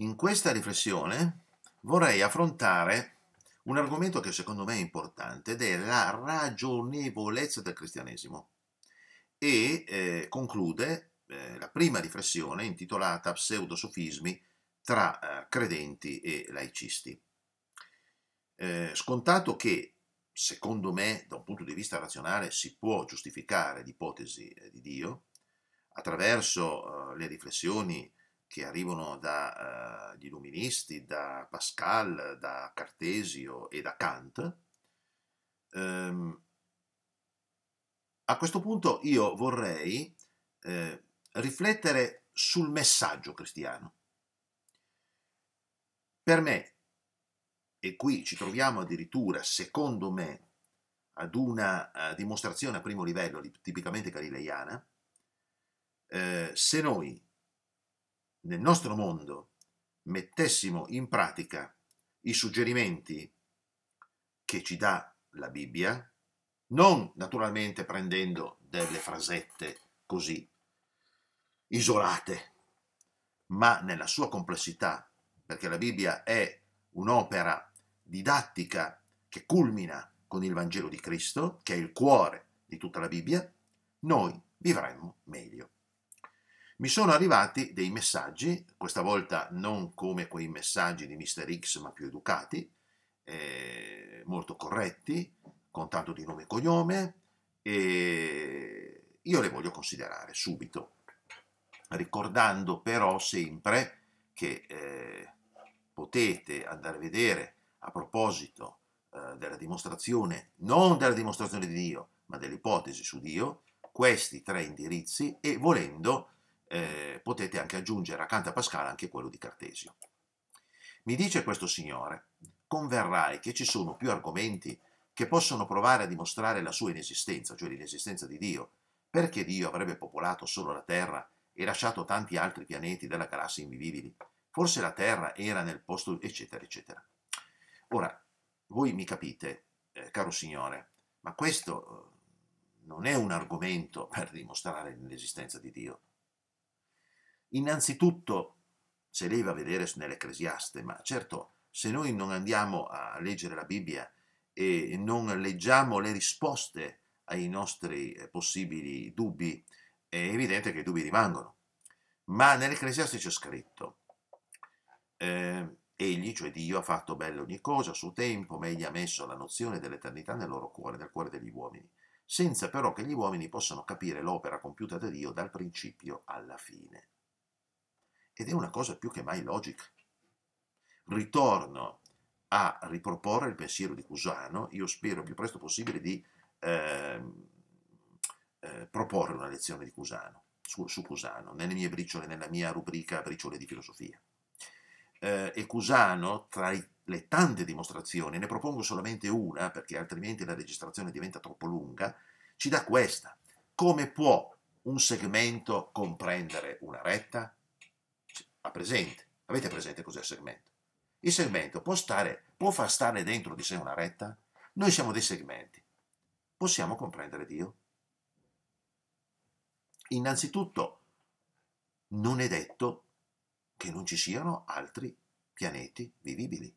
In questa riflessione vorrei affrontare un argomento che secondo me è importante ed è la ragionevolezza del cristianesimo e eh, conclude eh, la prima riflessione intitolata Pseudosofismi tra eh, credenti e laicisti. Eh, scontato che, secondo me, da un punto di vista razionale, si può giustificare l'ipotesi eh, di Dio attraverso eh, le riflessioni che arrivano dagli eh, illuministi, da Pascal, da Cartesio e da Kant, ehm, a questo punto io vorrei eh, riflettere sul messaggio cristiano. Per me, e qui ci troviamo addirittura, secondo me, ad una uh, dimostrazione a primo livello, tipicamente galileiana, eh, se noi nel nostro mondo mettessimo in pratica i suggerimenti che ci dà la Bibbia, non naturalmente prendendo delle frasette così isolate, ma nella sua complessità, perché la Bibbia è un'opera didattica che culmina con il Vangelo di Cristo, che è il cuore di tutta la Bibbia, noi vivremmo meglio mi sono arrivati dei messaggi, questa volta non come quei messaggi di Mr. X, ma più educati, eh, molto corretti, con tanto di nome e cognome, e io le voglio considerare subito, ricordando però sempre che eh, potete andare a vedere a proposito eh, della dimostrazione, non della dimostrazione di Dio, ma dell'ipotesi su Dio, questi tre indirizzi e volendo eh, potete anche aggiungere accanto a Pascal anche quello di Cartesio. Mi dice questo signore, converrai che ci sono più argomenti che possono provare a dimostrare la sua inesistenza, cioè l'inesistenza di Dio, perché Dio avrebbe popolato solo la Terra e lasciato tanti altri pianeti della galassia invivibili? Forse la Terra era nel posto, eccetera, eccetera. Ora, voi mi capite, eh, caro signore, ma questo eh, non è un argomento per dimostrare l'esistenza di Dio. Innanzitutto, se lei va a vedere nell'Ecclesiaste, ma certo, se noi non andiamo a leggere la Bibbia e non leggiamo le risposte ai nostri eh, possibili dubbi, è evidente che i dubbi rimangono. Ma nell'Ecclesiaste c'è scritto, eh, egli, cioè Dio, ha fatto bella ogni cosa a suo tempo, ma egli ha messo la nozione dell'eternità nel loro cuore, nel cuore degli uomini, senza però che gli uomini possano capire l'opera compiuta da Dio dal principio alla fine. Ed è una cosa più che mai logica. Ritorno a riproporre il pensiero di Cusano, io spero il più presto possibile di eh, eh, proporre una lezione di Cusano, su, su, Cusano, nelle mie briciole, nella mia rubrica briciole di filosofia. Eh, e Cusano, tra i le tante dimostrazioni, ne propongo solamente una perché altrimenti la registrazione diventa troppo lunga, ci dà questa. Come può un segmento comprendere una retta? ha presente. Avete presente cos'è il segmento? Il segmento può, stare, può far stare dentro di sé una retta? Noi siamo dei segmenti. Possiamo comprendere Dio? Innanzitutto, non è detto che non ci siano altri pianeti vivibili.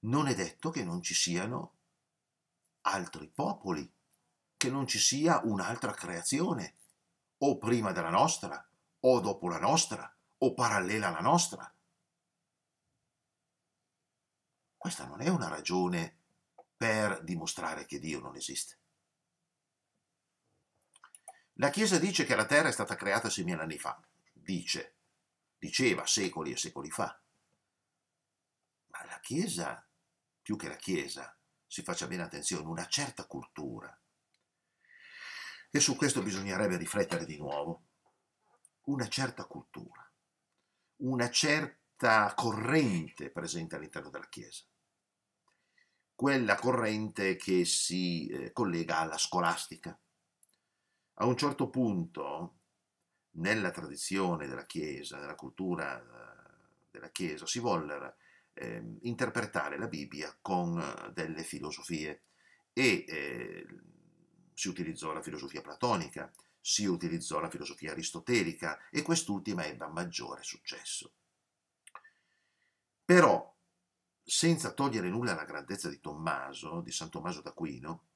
Non è detto che non ci siano altri popoli, che non ci sia un'altra creazione, o prima della nostra, o dopo la nostra, o parallela alla nostra. Questa non è una ragione per dimostrare che Dio non esiste. La Chiesa dice che la Terra è stata creata 6.000 anni fa, dice, diceva secoli e secoli fa. Ma la Chiesa, più che la Chiesa, si faccia bene attenzione, una certa cultura. E su questo bisognerebbe riflettere di nuovo. Una certa cultura una certa corrente presente all'interno della Chiesa, quella corrente che si eh, collega alla scolastica. A un certo punto, nella tradizione della Chiesa, nella cultura eh, della Chiesa, si volle eh, interpretare la Bibbia con eh, delle filosofie e eh, si utilizzò la filosofia platonica, si utilizzò la filosofia aristotelica e quest'ultima ebbe maggiore successo. Però, senza togliere nulla alla grandezza di Tommaso, di San Tommaso d'Aquino,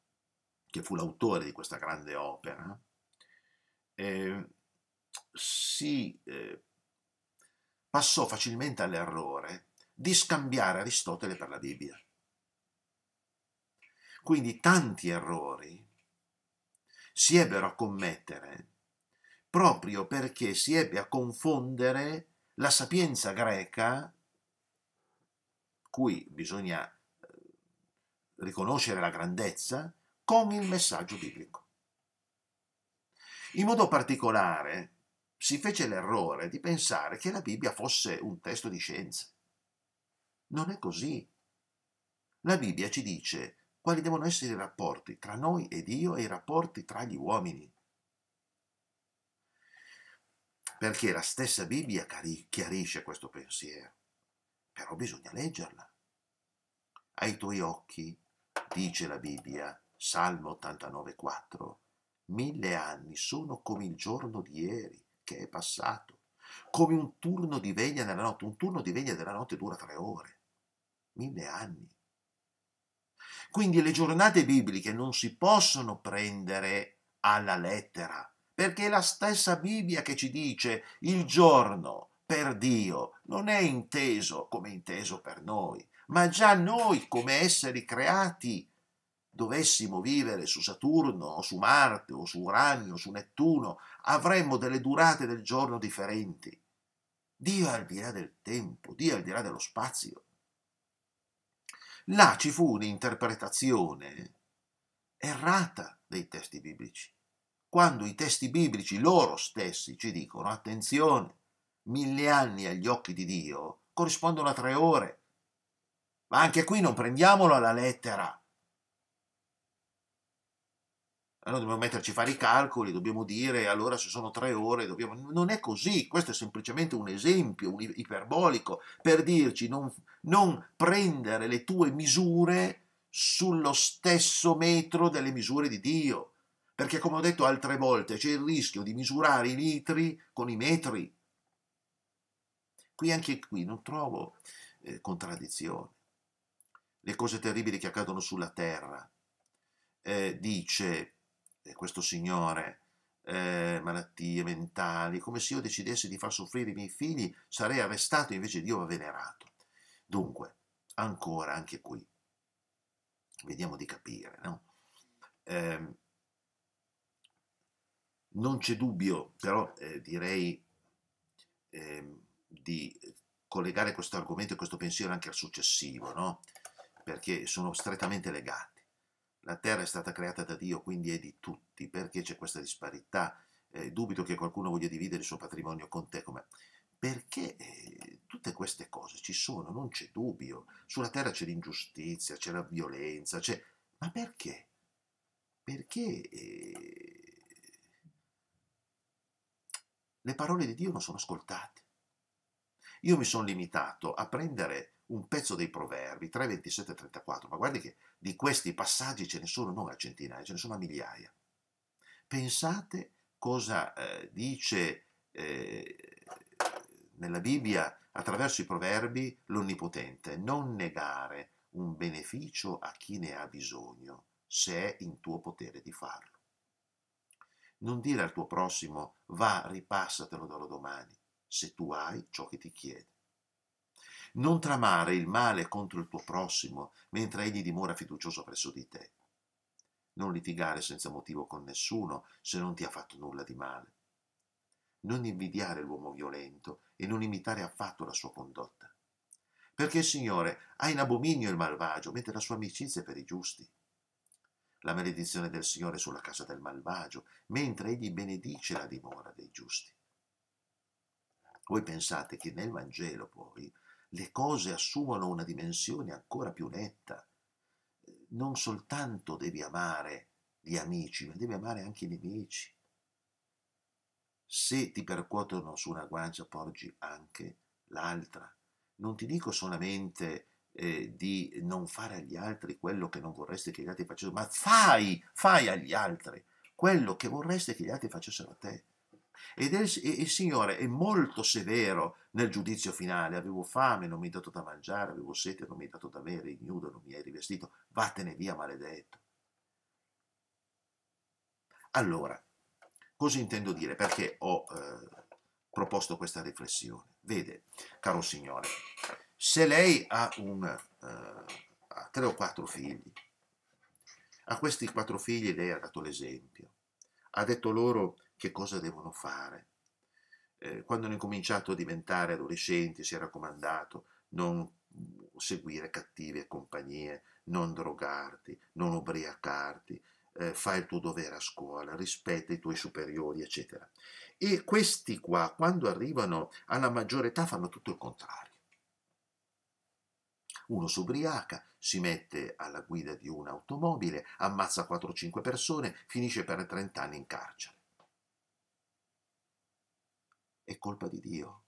che fu l'autore di questa grande opera, eh, si eh, passò facilmente all'errore di scambiare Aristotele per la Bibbia. Quindi tanti errori si ebbero a commettere proprio perché si ebbe a confondere la sapienza greca, cui bisogna eh, riconoscere la grandezza, con il messaggio biblico. In modo particolare si fece l'errore di pensare che la Bibbia fosse un testo di scienze. Non è così. La Bibbia ci dice quali devono essere i rapporti tra noi e Dio e i rapporti tra gli uomini. Perché la stessa Bibbia chiarisce questo pensiero, però bisogna leggerla. Ai tuoi occhi, dice la Bibbia, Salmo 89,4, mille anni sono come il giorno di ieri, che è passato, come un turno di veglia nella notte, un turno di veglia della notte dura tre ore, mille anni quindi le giornate bibliche non si possono prendere alla lettera, perché è la stessa Bibbia che ci dice il giorno per Dio non è inteso come inteso per noi, ma già noi come esseri creati dovessimo vivere su Saturno o su Marte o su Uranio o su Nettuno, avremmo delle durate del giorno differenti. Dio è al di là del tempo, Dio è al di là dello spazio. Là ci fu un'interpretazione errata dei testi biblici, quando i testi biblici loro stessi ci dicono, attenzione, mille anni agli occhi di Dio corrispondono a tre ore, ma anche qui non prendiamolo alla lettera, allora dobbiamo metterci a fare i calcoli, dobbiamo dire allora se sono tre ore, dobbiamo... non è così, questo è semplicemente un esempio, un iperbolico, per dirci non, non prendere le tue misure sullo stesso metro delle misure di Dio, perché come ho detto altre volte c'è il rischio di misurare i litri con i metri. Qui anche qui non trovo eh, contraddizioni. Le cose terribili che accadono sulla terra, eh, dice eh, questo signore eh, malattie mentali, come se io decidessi di far soffrire i miei figli, sarei arrestato invece Dio va venerato. Dunque, ancora anche qui, vediamo di capire, no? eh, non c'è dubbio, però eh, direi ehm, di collegare questo argomento e questo pensiero anche al successivo, no? perché sono strettamente legati la terra è stata creata da Dio, quindi è di tutti, perché c'è questa disparità? Eh, dubito che qualcuno voglia dividere il suo patrimonio con te, come... perché eh, tutte queste cose ci sono, non c'è dubbio, sulla terra c'è l'ingiustizia, c'è la violenza, c'è... ma perché? Perché eh... le parole di Dio non sono ascoltate. Io mi sono limitato a prendere un pezzo dei proverbi, 3, 27 e 34, ma guardi che di questi passaggi ce ne sono non a centinaia, ce ne sono a migliaia. Pensate cosa eh, dice eh, nella Bibbia attraverso i proverbi l'Onnipotente, non negare un beneficio a chi ne ha bisogno, se è in tuo potere di farlo. Non dire al tuo prossimo va ripassatelo dallo domani, se tu hai ciò che ti chiede. Non tramare il male contro il tuo prossimo mentre egli dimora fiducioso presso di te. Non litigare senza motivo con nessuno se non ti ha fatto nulla di male. Non invidiare l'uomo violento e non imitare affatto la sua condotta. Perché il Signore ha in abominio il malvagio, mentre la sua amicizia è per i giusti. La maledizione del Signore è sulla casa del malvagio, mentre egli benedice la dimora dei giusti. Voi pensate che nel Vangelo poi le cose assumono una dimensione ancora più netta. Non soltanto devi amare gli amici, ma devi amare anche i nemici. Se ti percuotono su una guancia, porgi anche l'altra. Non ti dico solamente eh, di non fare agli altri quello che non vorresti che gli altri facessero, ma fai, fai agli altri quello che vorresti che gli altri facessero a te. Ed è, il Signore è molto severo nel giudizio finale. Avevo fame, non mi hai dato da mangiare, avevo sete, non mi hai dato da bere, ignudo, non mi hai rivestito. Vattene via, maledetto. Allora, cosa intendo dire? Perché ho eh, proposto questa riflessione. Vede, caro Signore, se lei ha, un, eh, ha tre o quattro figli, a questi quattro figli lei ha dato l'esempio, ha detto loro che cosa devono fare. Eh, quando hanno cominciato a diventare adolescenti si è raccomandato non seguire cattive compagnie, non drogarti, non ubriacarti, eh, fai il tuo dovere a scuola, rispetta i tuoi superiori, eccetera. E questi qua, quando arrivano alla maggiore età, fanno tutto il contrario. Uno si ubriaca, si mette alla guida di un'automobile, ammazza 4-5 persone, finisce per 30 anni in carcere è colpa di Dio.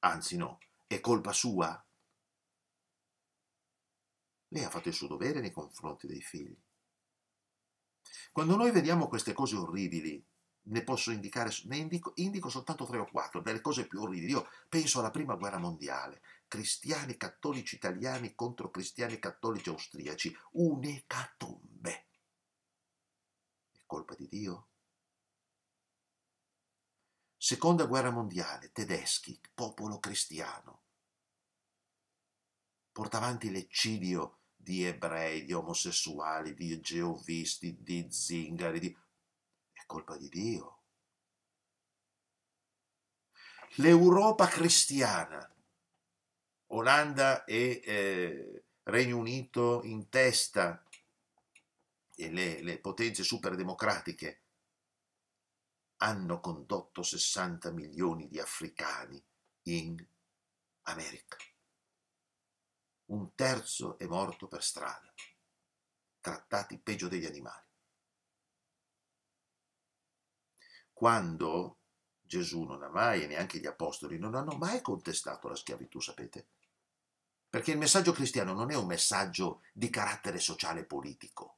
Anzi no, è colpa sua. Lei ha fatto il suo dovere nei confronti dei figli. Quando noi vediamo queste cose orribili, ne posso indicare, ne indico, indico soltanto tre o quattro delle cose più orribili. Io penso alla prima guerra mondiale, cristiani cattolici italiani contro cristiani cattolici austriaci, un'ecatombe. È colpa di Dio? Seconda guerra mondiale, tedeschi, popolo cristiano. Porta avanti l'eccidio di ebrei, di omosessuali, di geovisti, di zingari, di... è colpa di Dio. L'Europa cristiana, Olanda e eh, Regno Unito in testa, e le, le potenze superdemocratiche, hanno condotto 60 milioni di africani in America. Un terzo è morto per strada, trattati peggio degli animali. Quando Gesù non ha mai, e neanche gli apostoli, non hanno mai contestato la schiavitù, sapete? Perché il messaggio cristiano non è un messaggio di carattere sociale e politico.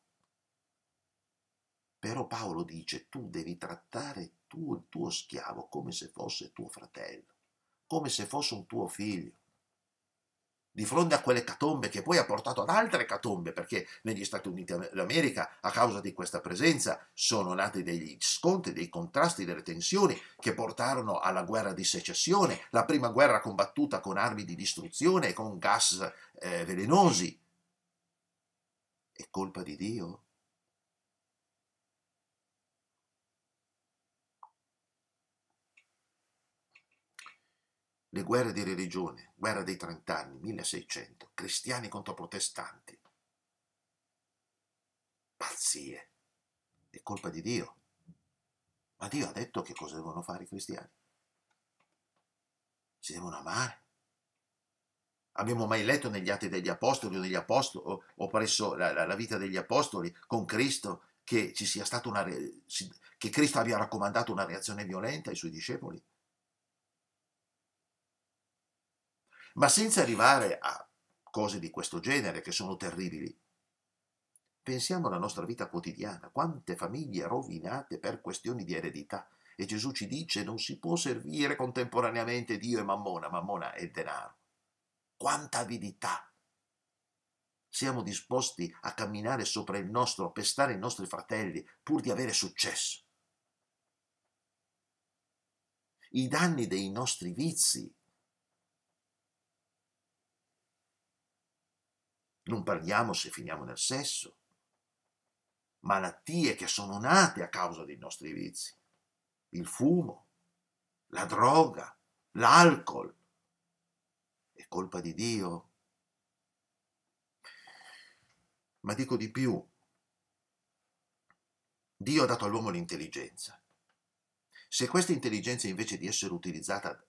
Però Paolo dice tu devi trattare tu, il tuo schiavo come se fosse tuo fratello, come se fosse un tuo figlio. Di fronte a quelle catombe che poi ha portato ad altre catombe, perché negli Stati Uniti d'America, a causa di questa presenza, sono nati degli scontri, dei contrasti, delle tensioni che portarono alla guerra di secessione, la prima guerra combattuta con armi di distruzione e con gas eh, velenosi. È colpa di Dio? le guerre di religione, guerra dei trent'anni, 1600, cristiani contro protestanti. Pazzie. È colpa di Dio. Ma Dio ha detto che cosa devono fare i cristiani. Si devono amare. Abbiamo mai letto negli Atti degli Apostoli o, negli Apostoli, o, o presso la, la, la, vita degli Apostoli con Cristo che, ci sia stata una, che Cristo abbia raccomandato una reazione violenta ai suoi discepoli? ma senza arrivare a cose di questo genere che sono terribili. Pensiamo alla nostra vita quotidiana, quante famiglie rovinate per questioni di eredità. E Gesù ci dice non si può servire contemporaneamente Dio e Mammona, Mammona è denaro. Quanta avidità! Siamo disposti a camminare sopra il nostro, a pestare i nostri fratelli, pur di avere successo. I danni dei nostri vizi non parliamo se finiamo nel sesso, malattie che sono nate a causa dei nostri vizi, il fumo, la droga, l'alcol. È colpa di Dio? Ma dico di più, Dio ha dato all'uomo l'intelligenza. Se questa intelligenza invece di essere utilizzata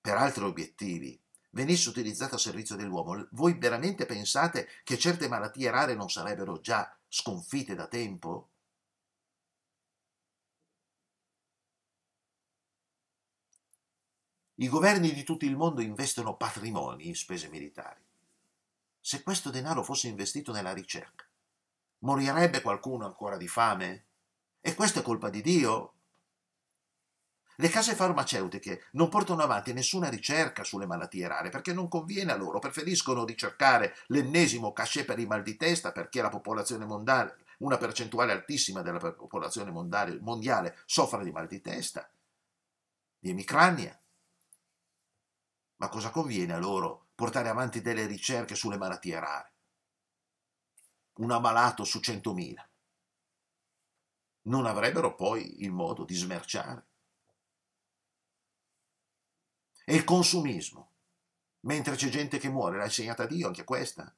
per altri obiettivi venisse utilizzata a servizio dell'uomo, voi veramente pensate che certe malattie rare non sarebbero già sconfitte da tempo? I governi di tutto il mondo investono patrimoni in spese militari. Se questo denaro fosse investito nella ricerca, morirebbe qualcuno ancora di fame? E questa è colpa di Dio? Le case farmaceutiche non portano avanti nessuna ricerca sulle malattie rare perché non conviene a loro, preferiscono ricercare l'ennesimo cachet per i mal di testa perché la popolazione mondiale, una percentuale altissima della popolazione mondiale, mondiale soffre di mal di testa, di emicrania. Ma cosa conviene a loro portare avanti delle ricerche sulle malattie rare? Un ammalato su 100.000. Non avrebbero poi il modo di smerciare e il consumismo. Mentre c'è gente che muore, l'ha insegnata Dio anche questa.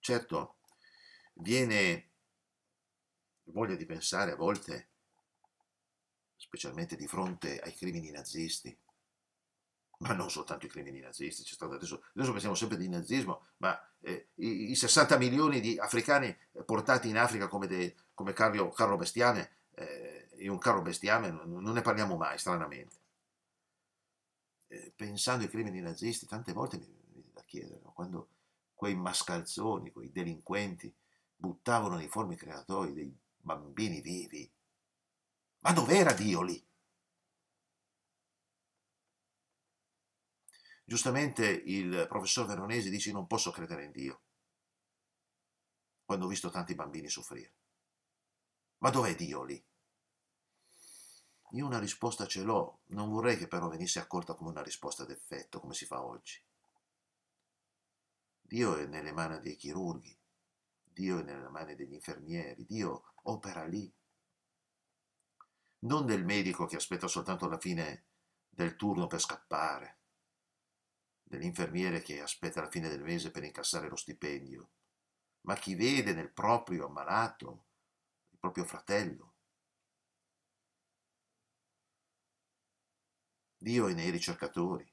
Certo, viene voglia di pensare a volte, specialmente di fronte ai crimini nazisti, ma non soltanto i crimini nazisti, c'è stato adesso, adesso pensiamo sempre di nazismo, ma eh, i, i, 60 milioni di africani portati in Africa come, de, come Carlo, Carlo Bestiane, eh, è un caro bestiame, non ne parliamo mai, stranamente. Pensando ai crimini nazisti, tante volte mi viene da chiedere, quando quei mascalzoni, quei delinquenti, buttavano nei forni creatori dei bambini vivi, ma dov'era Dio lì? Giustamente il professor Veronesi dice non posso credere in Dio quando ho visto tanti bambini soffrire. Ma dov'è Dio lì? Io una risposta ce l'ho, non vorrei che però venisse accolta come una risposta d'effetto, come si fa oggi. Dio è nelle mani dei chirurghi, Dio è nelle mani degli infermieri, Dio opera lì. Non del medico che aspetta soltanto la fine del turno per scappare, dell'infermiere che aspetta la fine del mese per incassare lo stipendio, ma chi vede nel proprio ammalato, il proprio fratello, Dio è nei ricercatori,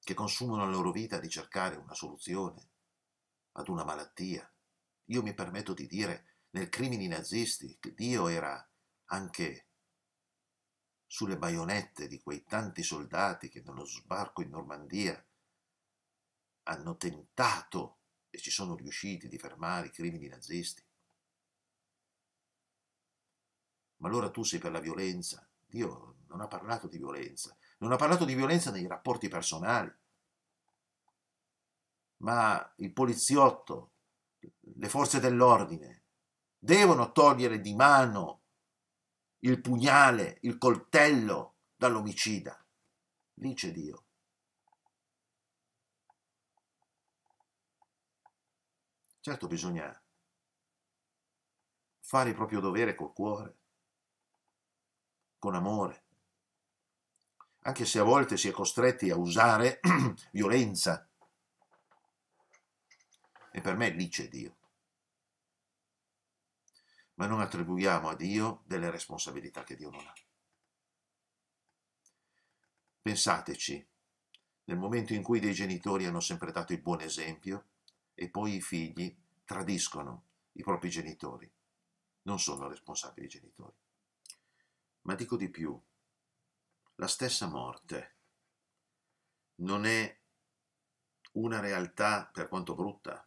che consumano la loro vita di cercare una soluzione ad una malattia. Io mi permetto di dire, nel crimini nazisti, che Dio era anche sulle baionette di quei tanti soldati che nello sbarco in Normandia hanno tentato e ci sono riusciti di fermare i crimini nazisti. Ma allora tu sei per la violenza, Dio non ha parlato di violenza, non ha parlato di violenza nei rapporti personali, ma il poliziotto, le forze dell'ordine devono togliere di mano il pugnale, il coltello dall'omicida. Lì c'è Dio. Certo bisogna fare il proprio dovere col cuore, con amore. Anche se a volte si è costretti a usare violenza. E per me lì c'è Dio. Ma non attribuiamo a Dio delle responsabilità che Dio non ha. Pensateci, nel momento in cui dei genitori hanno sempre dato il buon esempio e poi i figli tradiscono i propri genitori. Non sono responsabili i genitori. Ma dico di più, la stessa morte non è una realtà per quanto brutta.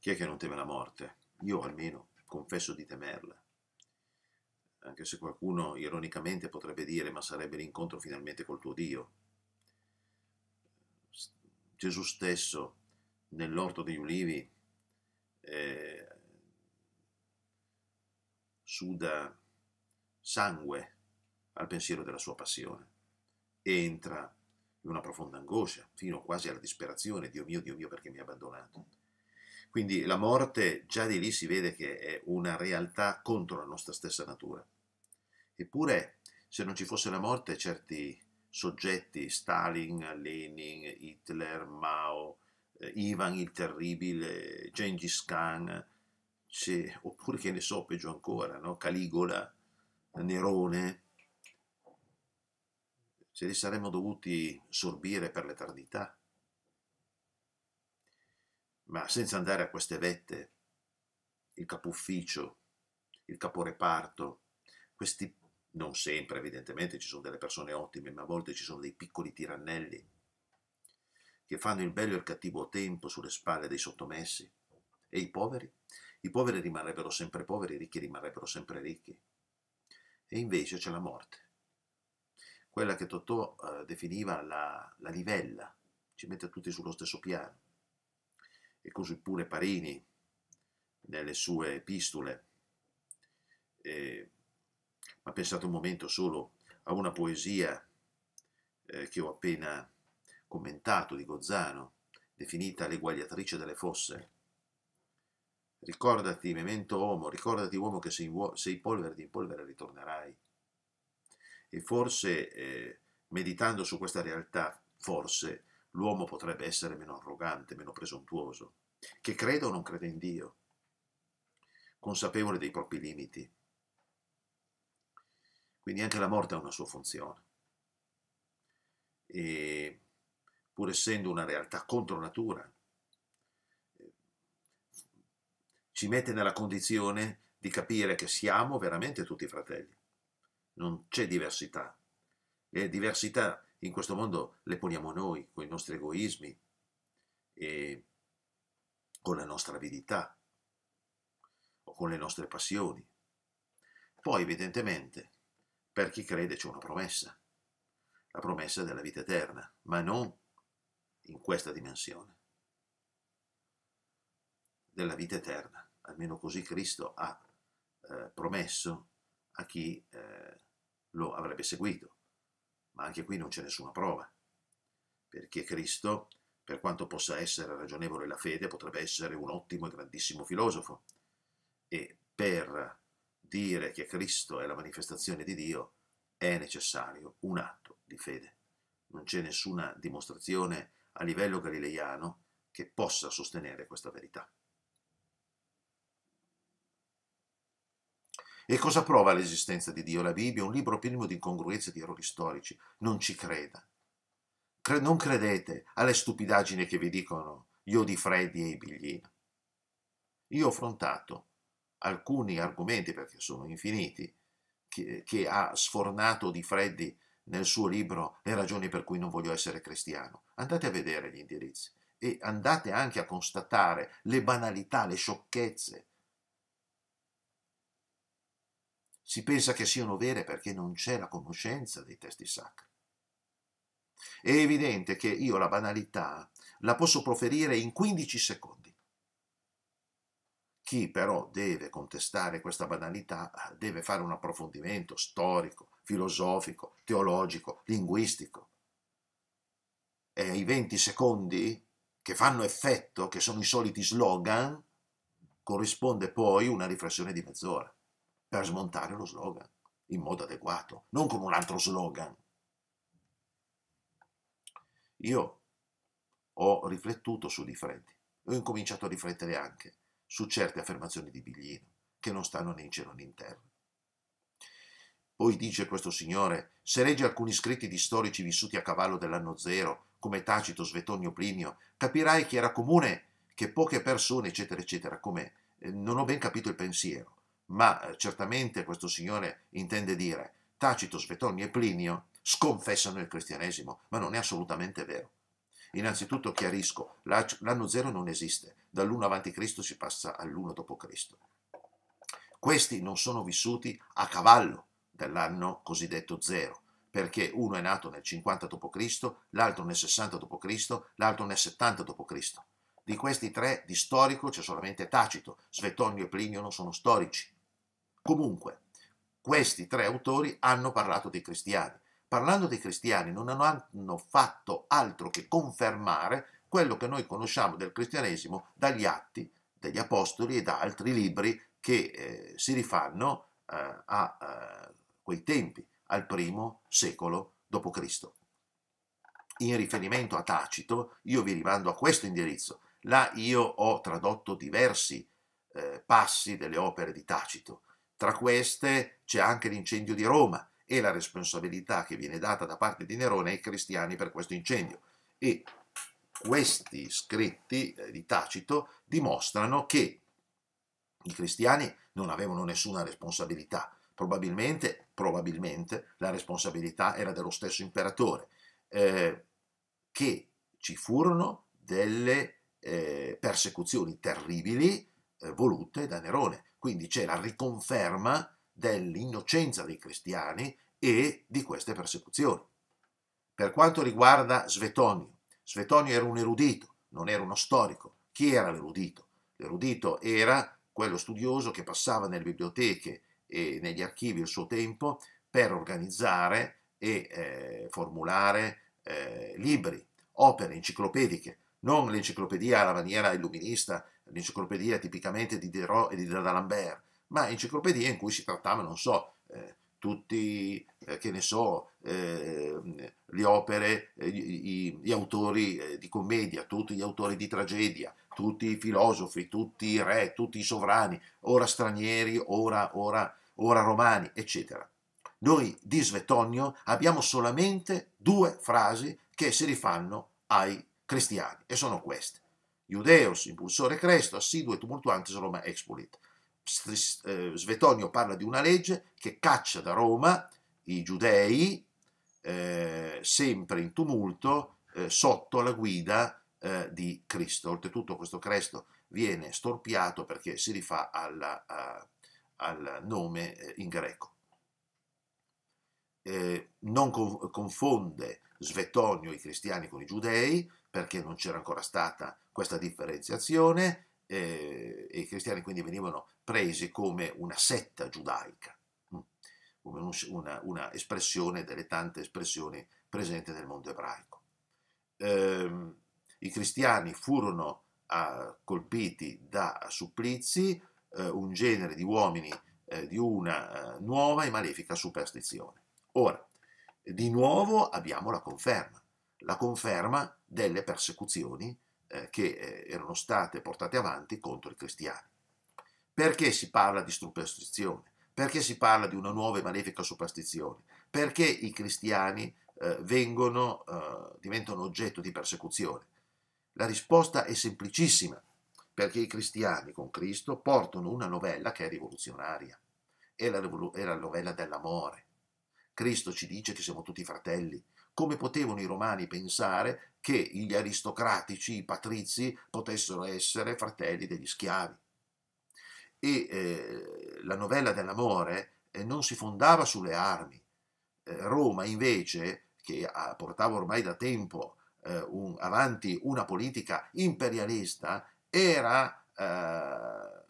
Chi è che non teme la morte? Io almeno confesso di temerla. Anche se qualcuno ironicamente potrebbe dire ma sarebbe l'incontro finalmente col tuo Dio. Gesù stesso nell'orto degli ulivi eh, suda sangue al pensiero della sua passione. Entra in una profonda angoscia, fino quasi alla disperazione, Dio mio, Dio mio, perché mi ha abbandonato. Quindi la morte già di lì si vede che è una realtà contro la nostra stessa natura. Eppure, se non ci fosse la morte, certi soggetti, Stalin, Lenin, Hitler, Mao, eh, Ivan il Terribile, Gengis Khan, oppure che ne so, peggio ancora, no? Caligola, Nerone, ce li saremmo dovuti sorbire per l'eternità. Ma senza andare a queste vette, il capufficio, il caporeparto, questi non sempre evidentemente ci sono delle persone ottime, ma a volte ci sono dei piccoli tirannelli che fanno il bello e il cattivo tempo sulle spalle dei sottomessi. E i poveri? I poveri rimarrebbero sempre poveri, i ricchi rimarrebbero sempre ricchi e invece c'è la morte. Quella che Totò eh, definiva la, la livella, ci mette tutti sullo stesso piano. E così pure Parini, nelle sue epistole, eh, ma pensate un momento solo a una poesia eh, che ho appena commentato di Gozzano, definita l'eguagliatrice delle fosse, Ricordati, memento uomo, ricordati uomo che sei, sei polvere, di polvere ritornerai. E forse, eh, meditando su questa realtà, forse l'uomo potrebbe essere meno arrogante, meno presuntuoso, che creda o non crede in Dio, consapevole dei propri limiti. Quindi anche la morte ha una sua funzione. E pur essendo una realtà contro natura, ci mette nella condizione di capire che siamo veramente tutti fratelli. Non c'è diversità. Le diversità in questo mondo le poniamo noi, con i nostri egoismi e con la nostra avidità o con le nostre passioni. Poi evidentemente per chi crede c'è una promessa, la promessa della vita eterna, ma non in questa dimensione, della vita eterna almeno così Cristo ha eh, promesso a chi eh, lo avrebbe seguito. Ma anche qui non c'è nessuna prova, perché Cristo, per quanto possa essere ragionevole la fede, potrebbe essere un ottimo e grandissimo filosofo. E per dire che Cristo è la manifestazione di Dio è necessario un atto di fede. Non c'è nessuna dimostrazione a livello galileiano che possa sostenere questa verità. E cosa prova l'esistenza di Dio? La Bibbia è un libro pieno di incongruenze e di errori storici. Non ci creda. Cre non credete alle stupidaggini che vi dicono io di Freddy e i biglino. Io ho affrontato alcuni argomenti, perché sono infiniti, che, che ha sfornato di Freddy nel suo libro Le ragioni per cui non voglio essere cristiano. Andate a vedere gli indirizzi e andate anche a constatare le banalità, le sciocchezze Si pensa che siano vere perché non c'è la conoscenza dei testi sacri. È evidente che io la banalità la posso proferire in 15 secondi. Chi però deve contestare questa banalità deve fare un approfondimento storico, filosofico, teologico, linguistico. E i 20 secondi che fanno effetto, che sono i soliti slogan, corrisponde poi una riflessione di mezz'ora per smontare lo slogan in modo adeguato, non con un altro slogan. Io ho riflettuto su di Freddi, ho incominciato a riflettere anche su certe affermazioni di Biglino che non stanno né in cielo né in terra. Poi dice questo signore, se legge alcuni scritti di storici vissuti a cavallo dell'anno zero, come Tacito, Svetonio, Plinio, capirai che era comune che poche persone, eccetera, eccetera, come eh, non ho ben capito il pensiero ma eh, certamente questo signore intende dire Tacito, Svetonio e Plinio sconfessano il cristianesimo, ma non è assolutamente vero. Innanzitutto chiarisco, l'anno zero non esiste, dall'1 avanti Cristo si passa all'1 dopo Cristo. Questi non sono vissuti a cavallo dell'anno cosiddetto zero, perché uno è nato nel 50 d.C., l'altro nel 60 d.C., l'altro nel 70 d.C. Di questi tre di storico c'è solamente Tacito, Svetonio e Plinio non sono storici, Comunque, questi tre autori hanno parlato dei cristiani. Parlando dei cristiani non hanno fatto altro che confermare quello che noi conosciamo del cristianesimo dagli atti degli apostoli e da altri libri che eh, si rifanno eh, a eh, quei tempi, al primo secolo d.C. In riferimento a Tacito, io vi rimando a questo indirizzo. Là io ho tradotto diversi eh, passi delle opere di Tacito tra queste c'è anche l'incendio di Roma e la responsabilità che viene data da parte di Nerone ai cristiani per questo incendio. E questi scritti eh, di Tacito dimostrano che i cristiani non avevano nessuna responsabilità. Probabilmente, probabilmente la responsabilità era dello stesso imperatore, eh, che ci furono delle eh, persecuzioni terribili eh, volute da Nerone. Quindi c'è la riconferma dell'innocenza dei cristiani e di queste persecuzioni. Per quanto riguarda Svetonio, Svetonio era un erudito, non era uno storico. Chi era l'erudito? L'erudito era quello studioso che passava nelle biblioteche e negli archivi il suo tempo per organizzare e eh, formulare eh, libri, opere enciclopediche, non l'enciclopedia alla maniera illuminista, l'enciclopedia tipicamente di Diderot e di D'Alembert, ma enciclopedie in cui si trattava, non so, eh, tutti, eh, che ne so, eh, le opere, eh, gli, gli autori eh, di commedia, tutti gli autori di tragedia, tutti i filosofi, tutti i re, tutti i sovrani, ora stranieri, ora, ora, ora romani, eccetera. Noi di Svetonio abbiamo solamente due frasi che si rifanno ai cristiani, e sono queste. Iudeus, impulsore cresto, assiduo e tumultuantes Roma expulit. Eh, Svetonio parla di una legge che caccia da Roma i giudei, eh, sempre in tumulto, eh, sotto la guida eh, di Cristo. Oltretutto questo cresto viene storpiato perché si rifà alla, a, al nome eh, in greco. Eh, non confonde Svetonio i cristiani con i giudei, perché non c'era ancora stata questa differenziazione eh, e i cristiani quindi venivano presi come una setta giudaica, mm, come una, una espressione delle tante espressioni presenti nel mondo ebraico. Eh, I cristiani furono a, ah, colpiti da supplizi, eh, un genere di uomini eh, di una eh, nuova e malefica superstizione. Ora, di nuovo abbiamo la conferma la conferma delle persecuzioni eh, che eh, erano state portate avanti contro i cristiani. Perché si parla di superstizione? Perché si parla di una nuova e malefica superstizione? Perché i cristiani eh, vengono, eh, diventano oggetto di persecuzione? La risposta è semplicissima, perché i cristiani con Cristo portano una novella che è rivoluzionaria, è la, è la novella dell'amore. Cristo ci dice che siamo tutti fratelli, come potevano i romani pensare che gli aristocratici, i patrizi, potessero essere fratelli degli schiavi? E eh, la novella dell'amore eh, non si fondava sulle armi. Eh, Roma, invece, che ah, portava ormai da tempo eh, un, avanti una politica imperialista, era eh,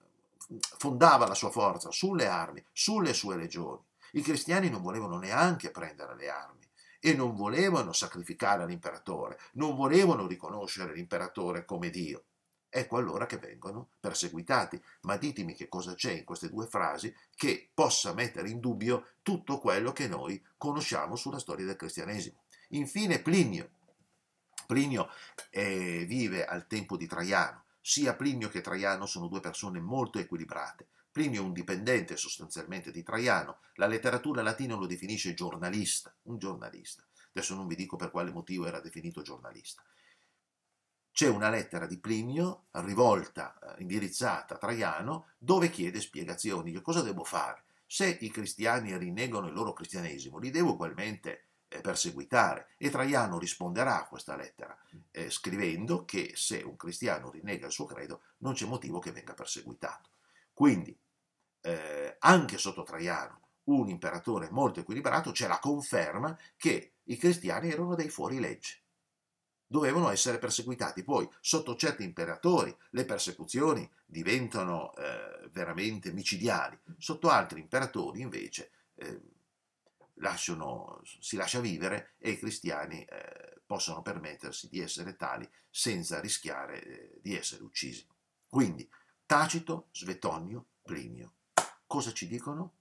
fondava la sua forza sulle armi, sulle sue legioni. I cristiani non volevano neanche prendere le armi, e non volevano sacrificare l'imperatore, non volevano riconoscere l'imperatore come Dio. Ecco allora che vengono perseguitati. Ma ditemi che cosa c'è in queste due frasi che possa mettere in dubbio tutto quello che noi conosciamo sulla storia del cristianesimo. Infine Plinio. Plinio eh, vive al tempo di Traiano. Sia Plinio che Traiano sono due persone molto equilibrate Plinio è un dipendente sostanzialmente di Traiano, la letteratura latina lo definisce giornalista, un giornalista. Adesso non vi dico per quale motivo era definito giornalista. C'è una lettera di Plinio rivolta, eh, indirizzata a Traiano, dove chiede spiegazioni. Che cosa devo fare? Se i cristiani rinnegano il loro cristianesimo, li devo ugualmente eh, perseguitare. E Traiano risponderà a questa lettera eh, scrivendo che se un cristiano rinnega il suo credo non c'è motivo che venga perseguitato. Quindi eh, anche sotto Traiano, un imperatore molto equilibrato, c'è la conferma che i cristiani erano dei fuorilegge. Dovevano essere perseguitati. Poi, sotto certi imperatori, le persecuzioni diventano eh, veramente micidiali. Sotto altri imperatori, invece, eh, lasciano, si lascia vivere e i cristiani eh, possono permettersi di essere tali senza rischiare eh, di essere uccisi. Quindi, Tacito, Svetonio, Plinio. Cosa ci dicono?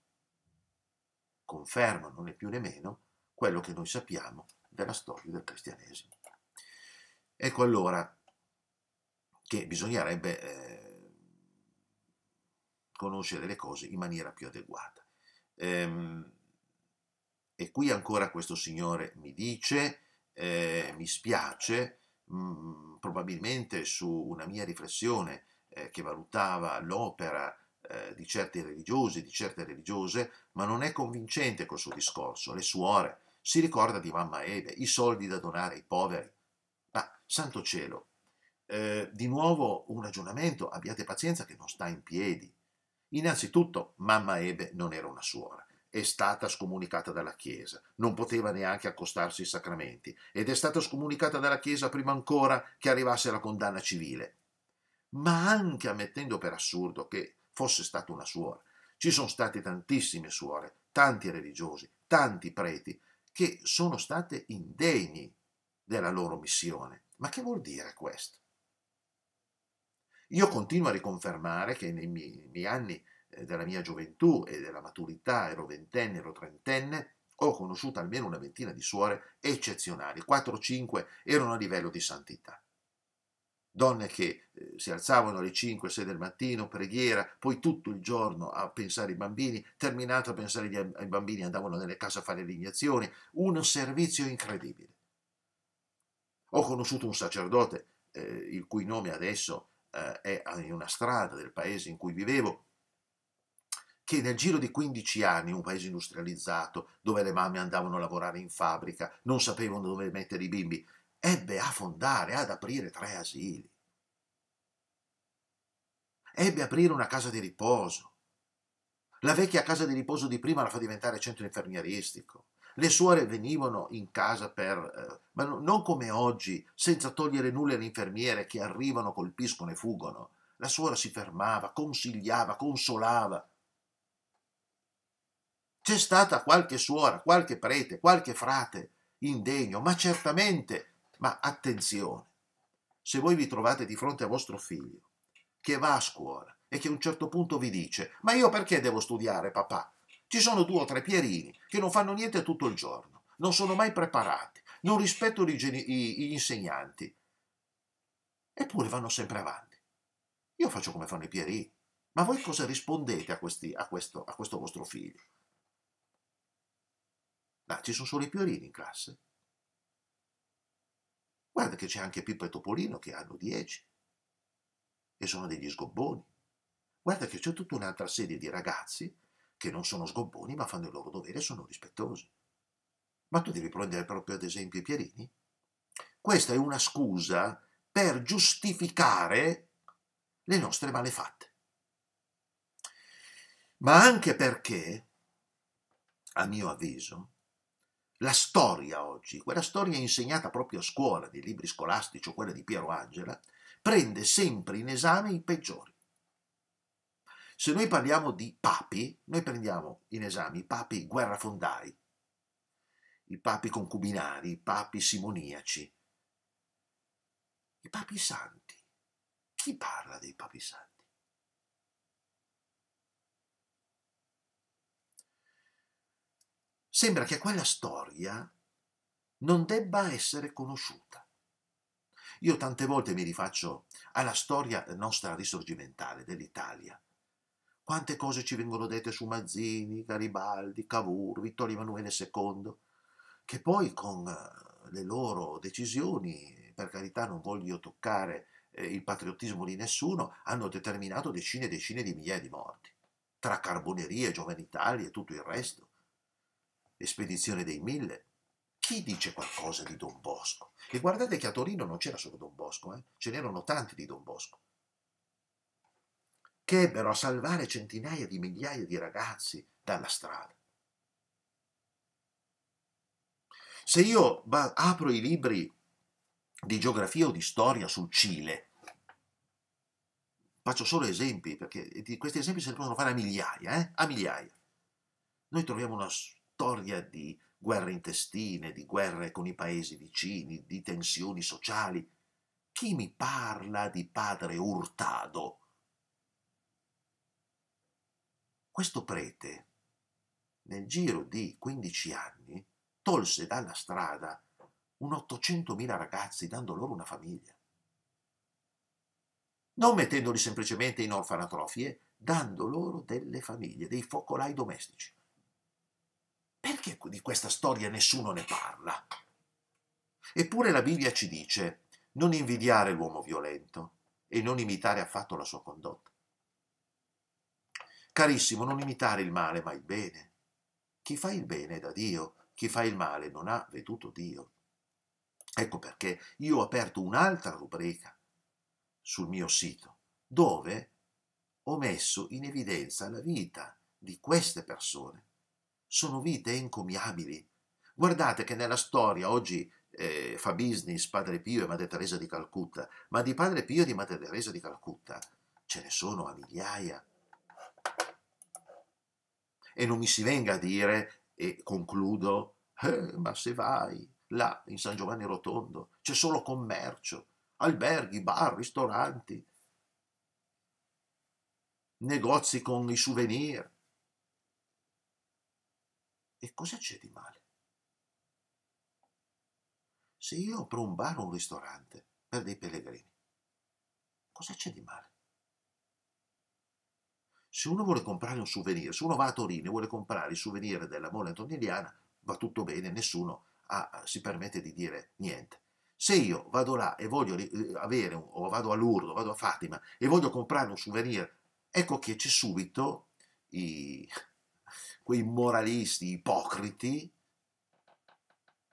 Confermano né più né meno quello che noi sappiamo della storia del cristianesimo. Ecco allora che bisognerebbe eh, conoscere le cose in maniera più adeguata. Ehm, e qui ancora questo signore mi dice, eh, mi spiace, mh, mm, probabilmente su una mia riflessione eh, che valutava l'opera eh, di certi religiosi, di certe religiose, ma non è convincente col suo discorso. Le suore, si ricorda di mamma Ebe, i soldi da donare ai poveri. Ma, santo cielo, eh, di nuovo un ragionamento, abbiate pazienza, che non sta in piedi. Innanzitutto, mamma Ebe non era una suora è stata scomunicata dalla Chiesa, non poteva neanche accostarsi ai sacramenti ed è stata scomunicata dalla Chiesa prima ancora che arrivasse la condanna civile. Ma anche ammettendo per assurdo che fosse stata una suora. Ci sono state tantissime suore, tanti religiosi, tanti preti che sono state indegni della loro missione. Ma che vuol dire questo? Io continuo a riconfermare che nei miei, miei anni eh, della mia gioventù e della maturità, ero ventenne, ero trentenne, ho conosciuto almeno una ventina di suore eccezionali, 4-5 erano a livello di santità donne che eh, si alzavano alle 5-6 del mattino, preghiera, poi tutto il giorno a pensare ai bambini, terminato a pensare ai, ai bambini andavano nelle case a fare le ignazioni, un servizio incredibile. Ho conosciuto un sacerdote, eh, il cui nome adesso eh, è ah, in una strada del paese in cui vivevo, che nel giro di 15 anni, un paese industrializzato, dove le mamme andavano a lavorare in fabbrica, non sapevano dove mettere i bimbi, ebbe a fondare, ad aprire tre asili. Ebbe a aprire una casa di riposo. La vecchia casa di riposo di prima la fa diventare centro infermieristico. Le suore venivano in casa per, eh, ma non come oggi, senza togliere nulla alle infermiere che arrivano, colpiscono e fuggono. La suora si fermava, consigliava, consolava. C'è stata qualche suora, qualche prete, qualche frate indegno, ma certamente ma attenzione, se voi vi trovate di fronte a vostro figlio che va a scuola e che a un certo punto vi dice ma io perché devo studiare papà? Ci sono due o tre Pierini che non fanno niente tutto il giorno, non sono mai preparati, non rispettano gli insegnanti, eppure vanno sempre avanti. Io faccio come fanno i Pierini, ma voi cosa rispondete a, questi, a, questo, a questo vostro figlio? Ma ci sono solo i Pierini in classe. Guarda che c'è anche Pippo e Topolino che hanno 10 e sono degli sgobboni. Guarda che c'è tutta un'altra serie di ragazzi che non sono sgobboni ma fanno il loro dovere e sono rispettosi. Ma tu devi prendere proprio ad esempio i Pierini? Questa è una scusa per giustificare le nostre malefatte. Ma anche perché, a mio avviso, la storia oggi, quella storia insegnata proprio a scuola, dei libri scolastici o quella di Piero Angela, prende sempre in esame i peggiori. Se noi parliamo di papi, noi prendiamo in esame i papi guerrafondai, i papi concubinari, i papi simoniaci, i papi santi. Chi parla dei papi santi? sembra che quella storia non debba essere conosciuta. Io tante volte mi rifaccio alla storia nostra risorgimentale dell'Italia. Quante cose ci vengono dette su Mazzini, Garibaldi, Cavour, Vittorio Emanuele II, che poi con eh, le loro decisioni, per carità non voglio toccare eh, il patriottismo di nessuno, hanno determinato decine e decine di migliaia di morti, tra carbonerie, Giovane Italia e tutto il resto spedizione dei mille. Chi dice qualcosa di Don Bosco? E guardate che a Torino non c'era solo Don Bosco, eh? ce n'erano tanti di Don Bosco, che ebbero a salvare centinaia di migliaia di ragazzi dalla strada. Se io apro i libri di geografia o di storia sul Cile, faccio solo esempi, perché questi esempi se ne possono fare a migliaia, eh? a migliaia. Noi troviamo una storia di guerre intestine, di guerre con i paesi vicini, di tensioni sociali. Chi mi parla di padre Urtado? Questo prete, nel giro di 15 anni, tolse dalla strada un 800.000 ragazzi dando loro una famiglia. Non mettendoli semplicemente in orfanatrofie, dando loro delle famiglie, dei focolai domestici. Perché di questa storia nessuno ne parla? Eppure la Bibbia ci dice non invidiare l'uomo violento e non imitare affatto la sua condotta. Carissimo, non imitare il male ma il bene. Chi fa il bene è da Dio, chi fa il male non ha veduto Dio. Ecco perché io ho aperto un'altra rubrica sul mio sito dove ho messo in evidenza la vita di queste persone sono vite encomiabili. Guardate che nella storia oggi eh, fa business Padre Pio e Madre Teresa di Calcutta, ma di Padre Pio e di Madre Teresa di Calcutta ce ne sono a migliaia. E non mi si venga a dire, e concludo, eh, ma se vai là in San Giovanni Rotondo c'è solo commercio, alberghi, bar, ristoranti, negozi con i souvenir, e cosa c'è di male? Se io apro un bar o un ristorante per dei pellegrini, cosa c'è di male? Se uno vuole comprare un souvenir, se uno va a Torino e vuole comprare il souvenir della mole antonigliana, va tutto bene, nessuno ha, eh, si permette di dire niente. Se io vado là e voglio eh, avere, un, o vado a Lourdes, vado a Fatima e voglio comprare un souvenir, ecco che c'è subito i, quei moralisti ipocriti,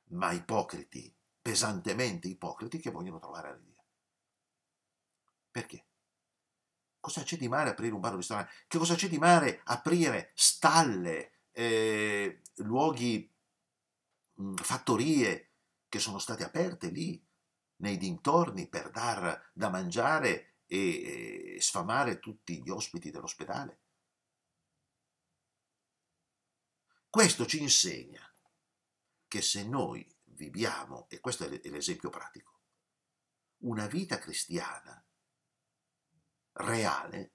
ma ipocriti, pesantemente ipocriti, che vogliono trovare la via. Perché? Cosa c'è di male aprire un bar o un ristorante? Che cosa c'è di male aprire stalle, eh, luoghi, mh, mm, fattorie che sono state aperte lì, nei dintorni, per dar da mangiare e, e eh, sfamare tutti gli ospiti dell'ospedale? Questo ci insegna che se noi viviamo, e questo è l'esempio pratico, una vita cristiana reale,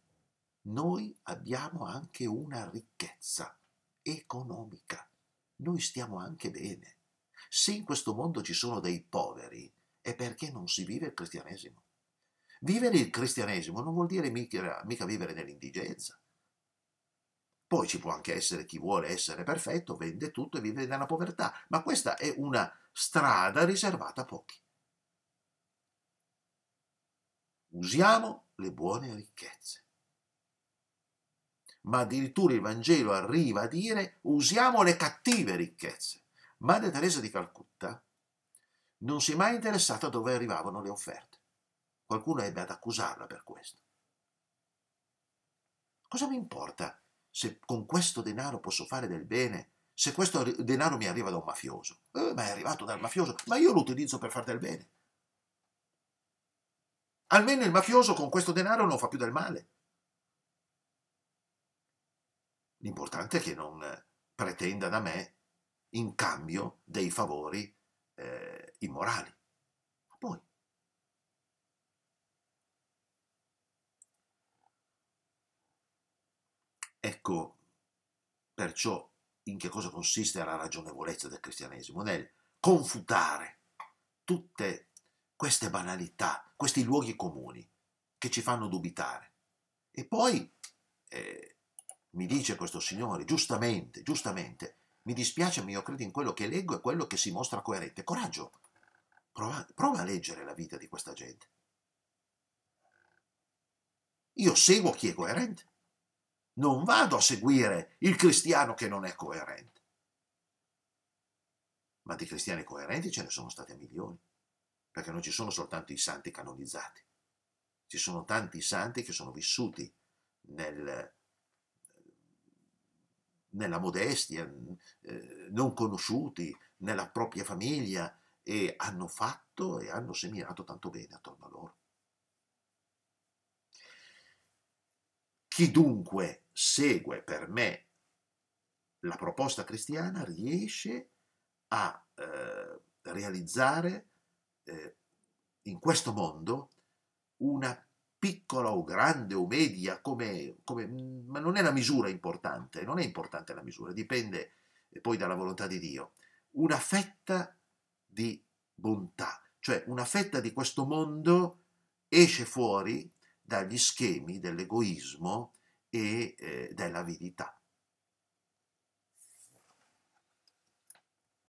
noi abbiamo anche una ricchezza economica. Noi stiamo anche bene. Se in questo mondo ci sono dei poveri, è perché non si vive il cristianesimo. Vivere il cristianesimo non vuol dire mica, mica vivere nell'indigenza, poi ci può anche essere chi vuole essere perfetto, vende tutto e vive nella povertà, ma questa è una strada riservata a pochi. Usiamo le buone ricchezze. Ma addirittura il Vangelo arriva a dire usiamo le cattive ricchezze. Madre Teresa di Calcutta non si è mai interessata a dove arrivavano le offerte. Qualcuno ebbe ad accusarla per questo. Cosa mi importa se con questo denaro posso fare del bene, se questo denaro mi arriva da un mafioso, eh, ma è arrivato dal mafioso, ma io lo utilizzo per fare del bene. Almeno il mafioso con questo denaro non fa più del male. L'importante è che non pretenda da me in cambio dei favori eh, immorali. Poi, Ecco perciò in che cosa consiste la ragionevolezza del cristianesimo, nel confutare tutte queste banalità, questi luoghi comuni che ci fanno dubitare. E poi eh, mi dice questo signore, giustamente, giustamente, mi dispiace, ma io credo in quello che leggo e quello che si mostra coerente. Coraggio, prova, prova a leggere la vita di questa gente. Io seguo chi è coerente non vado a seguire il cristiano che non è coerente. Ma di cristiani coerenti ce ne sono stati a milioni, perché non ci sono soltanto i santi canonizzati, ci sono tanti santi che sono vissuti nel, nella modestia, eh, non conosciuti nella propria famiglia e hanno fatto e hanno seminato tanto bene attorno a loro. Chi dunque segue per me la proposta cristiana riesce a eh, realizzare eh, in questo mondo una piccola o grande o media, come, come, ma non è la misura importante, non è importante la misura, dipende eh, poi dalla volontà di Dio, una fetta di bontà, cioè una fetta di questo mondo esce fuori dagli schemi dell'egoismo e eh, dell'avidità.